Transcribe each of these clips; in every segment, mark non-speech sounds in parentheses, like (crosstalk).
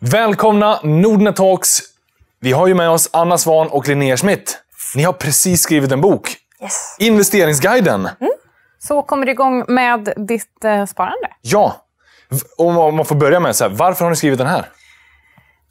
Välkomna Nordnet Talks! Vi har ju med oss Anna Svan och Linnea Schmidt. Ni har precis skrivit en bok. Yes. Investeringsguiden. Mm. Så kommer du igång med ditt eh, sparande. Ja. Om man får börja med, så här, varför har ni skrivit den här?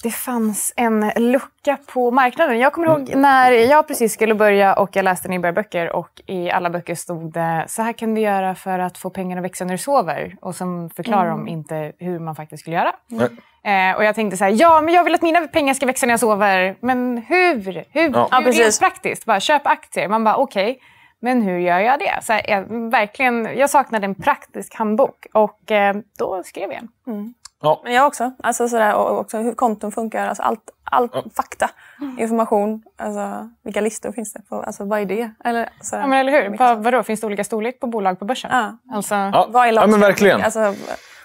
det fanns en lucka på marknaden. Jag kommer ihåg mm. när jag precis skulle börja och jag läste nybörjarböcker och i alla böcker stod det så här kan du göra för att få pengarna att växa när du sover. Och sen förklarar mm. de inte hur man faktiskt skulle göra. Mm. Eh, och jag tänkte så här, ja men jag vill att mina pengar ska växa när jag sover. Men hur? Hur? Ja. hur ja, är praktiskt? Bara, köp aktier. Man bara okej. Okay. Men hur gör jag det? Så här, jag, verkligen, jag saknade en praktisk handbok och eh, då skrev jag en. Mm. Ja. Men jag också. Alltså sådär, och också hur konton funkar. Alltså allt, allt ja. fakta, information. Alltså, vilka listor finns det? På, alltså, vad är det? Eller, sådär, ja, men eller hur? Vad, vadå, finns det olika storlek på bolag på börsen? Ja. Alltså, ja. Vad är ja, men verkligen. Alltså,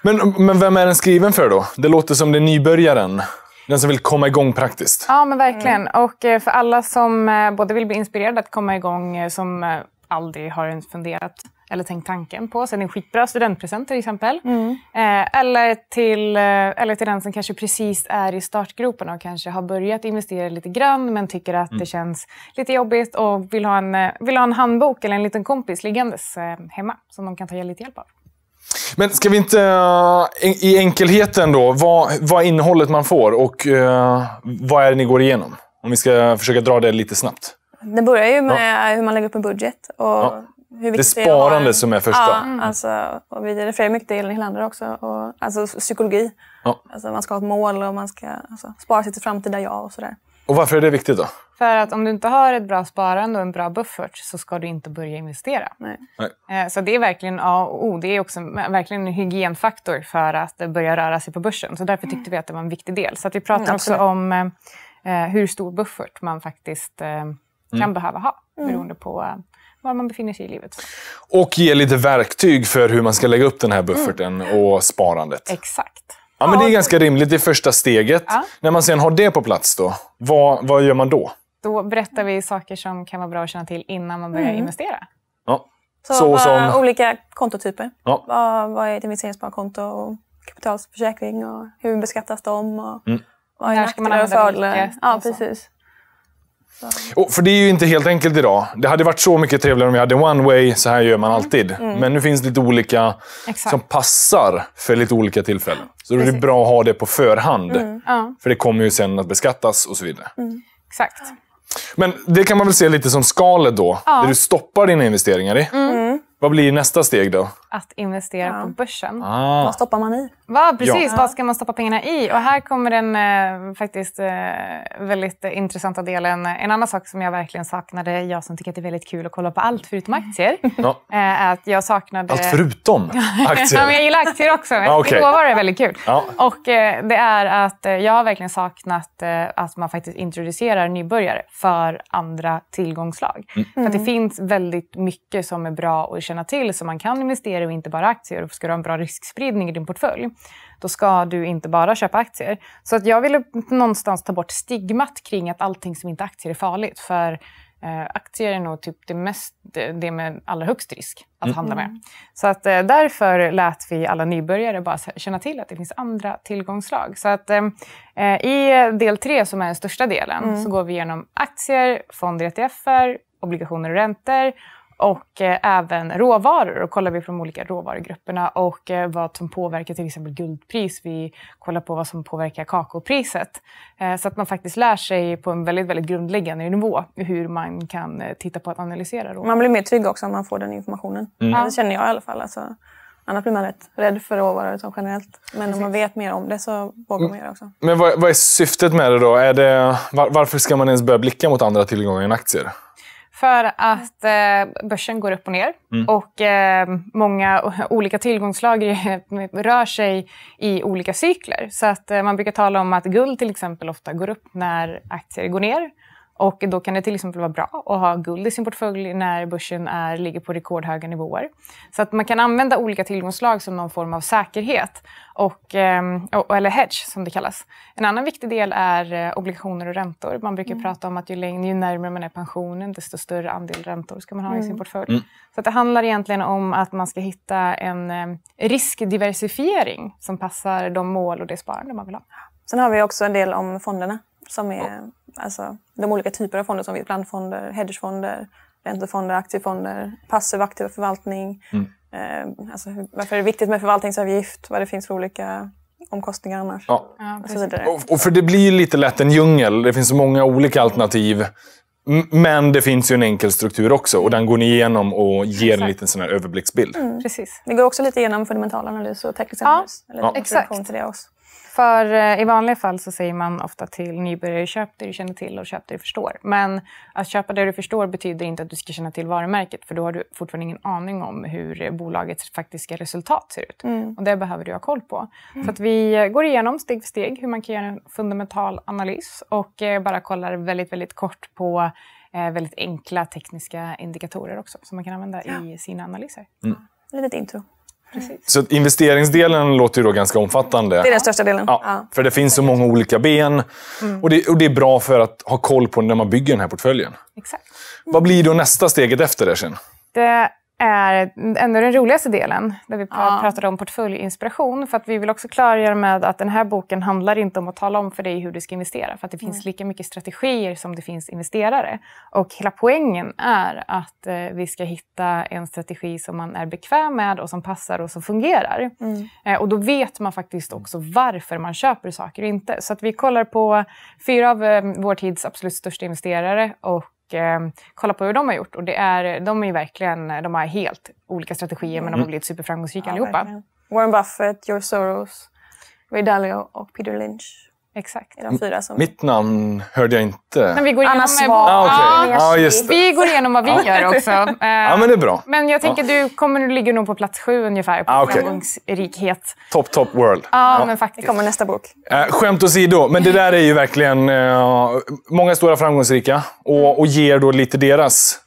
men, men vem är den skriven för då? Det låter som det är nybörjaren. Den som vill komma igång praktiskt. Ja, men verkligen. Mm. Och eh, för alla som eh, både vill bli inspirerade att komma igång eh, som aldrig har funderat eller tänkt tanken på. Så det en skitbra studentpresent till exempel. Mm. Eh, eller, till, eh, eller till den som kanske precis är i startgropen och kanske har börjat investera lite grann men tycker att mm. det känns lite jobbigt och vill ha, en, eh, vill ha en handbok eller en liten kompis liggandes eh, hemma som de kan ta lite hjälp av. Men ska vi inte eh, i enkelheten då, vad, vad innehållet man får och eh, vad är det ni går igenom? Om vi ska försöka dra det lite snabbt. Det börjar ju med ja. hur man lägger upp en budget och ja det är sparande är. som är första. Ja, mm. alltså, och vi refererar mycket till Helander också. Och, alltså psykologi. Ja. Alltså, man ska ha ett mål och man ska alltså, spara sitt framtida jag och sådär. Och varför är det viktigt då? För att om du inte har ett bra sparande och en bra buffert så ska du inte börja investera. Nej. Nej. Eh, så det är verkligen A och O. Det är också verkligen en hygienfaktor för att börja röra sig på börsen. Så därför tyckte vi att det var en viktig del. Så vi mm, pratar mm, också om eh, eh, hur stor buffert man faktiskt eh, kan mm. behöva ha mm. beroende på eh, var man befinner sig i livet. Och ge lite verktyg för hur man ska lägga upp den här mm. bufferten mm. och sparandet. Exakt. Ja, men det är ganska rimligt. Det är första steget. Ja. När man sen har det på plats, då, vad, vad gör man då? Då berättar vi saker som kan vara bra att känna till innan man börjar mm. investera. Ja. Så, Så som... Olika kontotyper. Ja. Vad, vad är ett investeringssparkonto? Och kapitalsförsäkring och hur beskattas de? Och mm. Vad är nackdelar och fördelar? Ja, precis. Oh, för det är ju inte helt enkelt idag. Det hade varit så mycket trevligare om vi hade one way, så här gör man mm. alltid. Mm. Men nu finns det lite olika Exakt. som passar för lite olika tillfällen. Så då är det bra att ha det på förhand. Mm. Ja. För det kommer ju sen att beskattas och så vidare. Mm. Exakt. Men det kan man väl se lite som skalet då. Ja. Det du stoppar dina investeringar i. Mm. Vad blir nästa steg då? Att investera ja. på börsen. Ah. Vad stoppar man i? Va, precis, ja. vad ska man stoppa pengarna i? Och här kommer den eh, faktiskt eh, väldigt intressanta delen. En annan sak som jag verkligen saknade, jag som tycker att det är väldigt kul att kolla på allt förutom aktier, ja. är eh, att jag saknade... Allt förutom (laughs) aktier? ja, jag gillar aktier också. ah, okay. Det var det väldigt kul. Ja. Och eh, det är att eh, jag har verkligen saknat eh, att man faktiskt introducerar nybörjare för andra tillgångslag. Mm. För det mm. finns väldigt mycket som är bra och känna till så man kan investera och inte bara aktier. ska du ha en bra riskspridning i din portfölj, då ska du inte bara köpa aktier. Så att jag ville någonstans ta bort stigmat kring att allting som inte är aktier är farligt. För eh, aktier är nog typ det, mest, det med allra högst risk att mm. handla med. Så att, eh, därför lät vi alla nybörjare bara känna till att det finns andra tillgångsslag. Så att, eh, eh I del tre, som är den största delen, mm. så går vi igenom aktier, fonder, ETFer, obligationer och räntor och eh, även råvaror. Och kollar vi på de olika råvarugrupperna och eh, vad som påverkar till exempel guldpris. Vi kollar på vad som påverkar kakaopriset. Eh, så att man faktiskt lär sig på en väldigt, väldigt grundläggande nivå hur man kan titta på att analysera råvaror. Man blir mer trygg också om man får den informationen. Mm. Det känner jag i alla fall. Alltså. Annars blir man lätt rädd för råvaror som generellt. Men om man vet mer om det så vågar man mm. göra också. Men vad, vad är syftet med det då? Är det, var, varför ska man ens börja blicka mot andra tillgångar än aktier? För att eh, börsen går upp och ner mm. och eh, många (laughs) olika tillgångslag (laughs) rör sig i olika cykler. Så att eh, man brukar tala om att guld till exempel ofta går upp när aktier går ner och då kan det till exempel vara bra att ha guld i sin portfölj när börsen är, ligger på rekordhöga nivåer. Så att man kan använda olika tillgångsslag som någon form av säkerhet, ehm, och, eller hedge som det kallas. En annan viktig del är eh, obligationer och räntor. Man brukar mm. prata om att ju, längre, ju närmare man är pensionen, desto större andel räntor ska man ha mm. i sin portfölj. Mm. Så att det handlar egentligen om att man ska hitta en eh, riskdiversifiering som passar de mål och det sparande man vill ha. Sen har vi också en del om fonderna som är alltså, de olika typer av fonder som vi blandfonder, hedgefonder, räntefonder, aktiefonder, passiv aktiv förvaltning. Mm. Eh, alltså, varför är det viktigt med förvaltningsavgift? Vad det finns för olika omkostningar annars. Ja. Och, så vidare. Och, för det blir lite lätt en djungel. Det finns så många olika alternativ. Men det finns ju en enkel struktur också och den går ni igenom och ger exakt. en liten sån överblicksbild. Mm. Precis. Vi går också lite igenom fundamental analys och teknisk analys. Ja, eller ja. Exakt. Till det också. För eh, i vanliga fall så säger man ofta till nybörjare, köp det du känner till och köp det du förstår. Men att köpa det du förstår betyder inte att du ska känna till varumärket, för då har du fortfarande ingen aning om hur bolagets faktiska resultat ser ut. Mm. Och det behöver du ha koll på. Mm. Så att vi går igenom steg för steg hur man kan göra en fundamental analys och eh, bara kollar väldigt, väldigt kort på eh, väldigt enkla tekniska indikatorer också som man kan använda ja. i sina analyser. Mm. Litet intro. Precis. Så investeringsdelen låter ju då ganska omfattande. Det är den största delen. Ja, För det finns så många olika ben. Mm. Och, det, och, det, är bra för att ha koll på när man bygger den här portföljen. Exakt. Mm. Vad blir då nästa steget efter det sen? Det är ändå den roligaste delen, där vi ja. pratar om portföljinspiration. För att vi vill också klargöra med att den här boken handlar inte om att tala om för dig hur du ska investera, för att det finns mm. lika mycket strategier som det finns investerare. Och hela poängen är att eh, vi ska hitta en strategi som man är bekväm med och som passar och som fungerar. Mm. Eh, och då vet man faktiskt också varför man köper saker och inte. Så att vi kollar på fyra av eh, vår tids absolut största investerare och eh, kolla på hur de har gjort. Och det är, de är verkligen, de har helt olika strategier men de har mm. blivit superframgångsrika ja, allihopa. Verkligen. Warren Buffett, George Soros, Ray Dalio och Peter Lynch. Exakt. De fyra som... Mitt namn hörde jag inte. Men vi går Anna Svahn. Ah, okay. ja, just Vi går igenom vad vi gör också. (laughs) Eh, ja, men det är bra. Men jag tänker ja. du kommer ligga nog på plats sju ungefär på ah, okay. framgångsrikhet. Top, top world. Ja, ja. men faktiskt. Det kommer nästa bok. Eh, skämt åsido, men det där är ju verkligen... Eh, många stora framgångsrika och, och ger då lite deras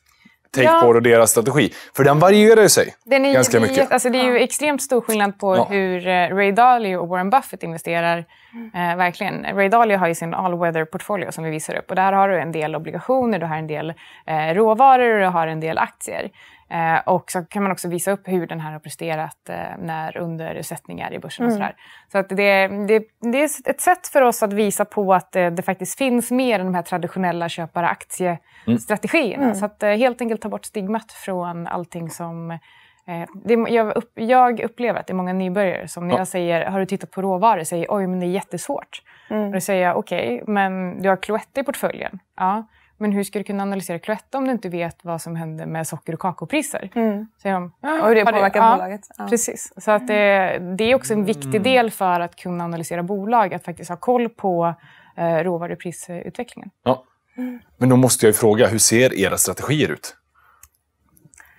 take ja. på och deras strategi. För den varierar ju sig den är, ganska mycket. Alltså, det är ju extremt stor skillnad på hur eh, Ray Dalio och Warren Buffett investerar Eh, verkligen. Ray Dalio har ju sin all weather-portfolio som vi visar upp. Och där har du en del obligationer, du har en del eh, råvaror och du har en del aktier. Eh, och så kan man också visa upp hur den här har presterat eh, när undersättningar i börsen och mm. sådär. Så att det, det, det, är ett sätt för oss att visa på att eh, det faktiskt finns mer än de här traditionella köpare aktiestrategierna. Mm. Så att eh, helt enkelt ta bort stigmat från allting som Eh, det, jag, upp, jag, upplever att det är många nybörjare som när jag säger har du tittat på råvaror säger oj men det är jättesvårt. Mm. Och då säger jag okej, okay, men du har Cloetta i portföljen. Ja, men hur ska du kunna analysera Cloetta om du inte vet vad som händer med socker och kakaopriser? Mm. Säger de, ja, ah, och hur det påverkar ja, bolaget. Ja. Precis. Så att det, eh, det, är också en viktig mm. del för att kunna analysera bolag, att faktiskt ha koll på eh, råvaruprisutvecklingen. Ja. Mm. Men då måste jag ju fråga, hur ser era strategier ut?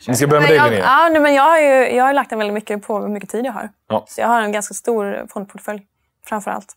Vi ska börja med dig, Linnea. Ja, men jag, har ju, jag har lagt en väldigt mycket på hur mycket tid jag har. Ja. Så jag har en ganska stor fondportfölj, framför allt.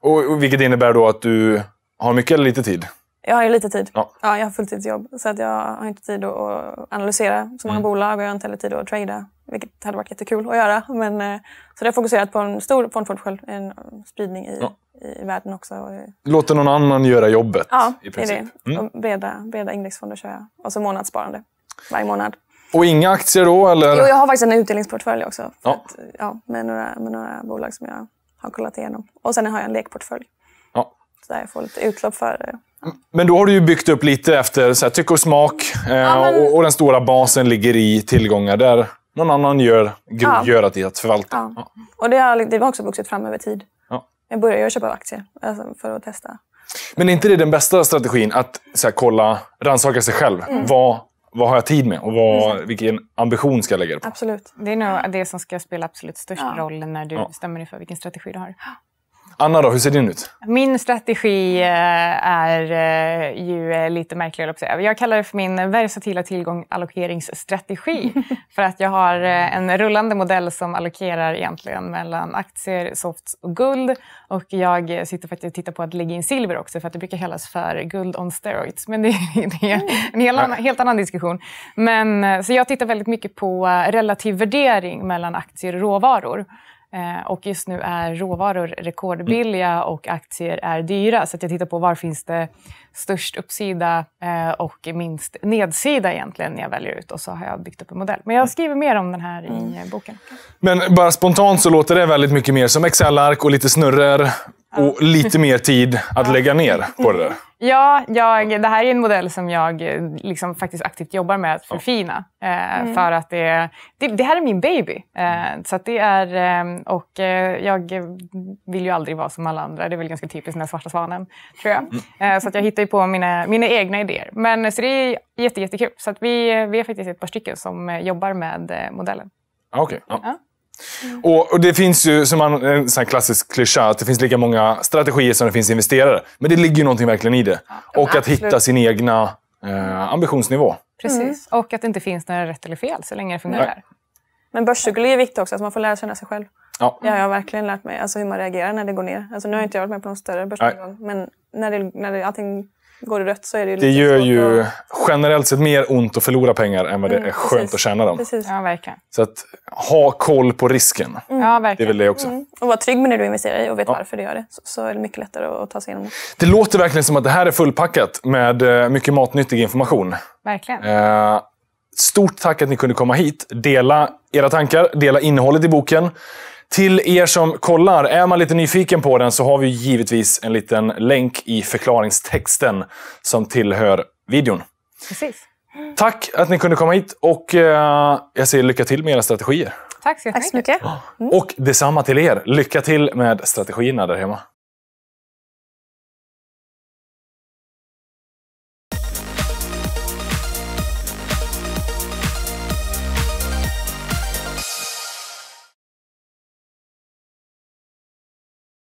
Och, och vilket innebär då att du har mycket eller lite tid? Jag har ju lite tid. Ja. ja jag har fulltidsjobb. Så att jag har inte tid att analysera så många mm. bolag och jag har inte heller tid att trada. Vilket hade varit jättekul att göra. Men, eh, så det har fokuserat på en stor fondportfölj, en spridning i, ja. i världen också. Låter någon annan göra jobbet ja, i princip? det är det. Mm. breda, breda indexfonder kör jag. Och så månadssparande varje månad. Och inga aktier då? Eller? Jo, jag har faktiskt en utdelningsportfölj också. Ja. Att, ja, med, några, med några bolag som jag har kollat igenom. Och sen har jag en lekportfölj. Ja. Så där jag får lite utlopp för det. Eh, men då har du ju byggt upp lite efter så här, tyck och smak. ja, eh, men... och, och, den stora basen ligger i tillgångar där någon annan gör, ja. gör att, att förvalta. Ja. Och det har, det har också vuxit fram över tid. Jag började köpa aktier alltså, för att testa. Men är inte det den bästa strategin? Att så här, kolla, rannsaka sig själv. Mm. Vad vad har jag tid med och vad, mm. vilken ambition ska jag lägga det på? Absolut. Det är nog det som ska spela absolut störst ja. roll när du ja. bestämmer dig för vilken strategi du har. Anna, då, hur ser din ut? Min strategi eh, är eh, ju eh, lite märklig, jag säga. Jag kallar det för min versatila tillgångallokeringsstrategi. (laughs) för att jag har en rullande modell som allokerar egentligen mellan aktier, softs och guld. Och jag sitter faktiskt och tittar på att lägga in silver också, för att det brukar kallas för guld on steroids. Men det är (laughs) en helt annan, helt annan diskussion. Men, så jag tittar väldigt mycket på relativ värdering mellan aktier och råvaror. Eh, och just nu är råvaror rekordbilliga och aktier är dyra. Så jag tittar på var finns det störst uppsida eh, och minst nedsida egentligen när jag väljer ut. Och så har jag byggt upp en modell. Men jag skriver mer om den här i mm. boken. Men bara spontant så låter det väldigt mycket mer som Excel-ark och lite snurror och lite mer tid att lägga ner på det där. Ja, jag, det här är en modell som jag eh, liksom faktiskt aktivt jobbar med att förfina. Eh, mm. För att det, det, det, här är min baby. Eh, mm. så det är, ehm, och eh, jag vill ju aldrig vara som alla andra. Det är väl ganska typiskt den här svarta svanen, tror jag. Mm. Eh, så jag hittar ju på mina, mina egna idéer. Men, så det är jätte, jättekul. Så vi, vi är faktiskt ett par stycken som jobbar med modellen. Ah, okej. Okay. Ja. Ja. Mm. Och, och, Det finns ju, som man, eh, en sån klassisk klyscha, att det finns lika många strategier som det finns investerare. Men det ligger ju någonting verkligen i det. Ja, och absolut. att hitta sin egna eh, ambitionsnivå. Precis, mm. och att det inte finns några rätt eller fel så länge det fungerar. Nej. Men börscykel är viktigt också, att man får lära känna sig själv. Ja. ja. jag har verkligen lärt mig alltså hur man reagerar när det går ner. Alltså nu har jag inte jag varit med på någon större börsnedgång, men när, det, när det, allting Går det rött så är det ju Det gör ju att... generellt sett mer ont att förlora pengar än vad det är mm, skönt precis. att tjäna dem. Precis. Ja, verkligen. Så att ha koll på risken. Mm. Ja, verkligen. Det är väl det också. Mm. Och var trygg med det du investerar i och vet ja. varför du gör det. Så, så, är det mycket lättare att ta sig igenom det. Det låter verkligen som att det här är fullpackat med eh, mycket matnyttig information. Verkligen. Eh, stort tack att ni kunde komma hit. Dela era tankar, dela innehållet i boken. Till er som kollar, är man lite nyfiken på den så har vi givetvis en liten länk i förklaringstexten som tillhör videon. Precis. Tack att ni kunde komma hit och eh, jag säger lycka till med era strategier. Tack så jättemycket. Och detsamma till er. Lycka till med strategierna där hemma.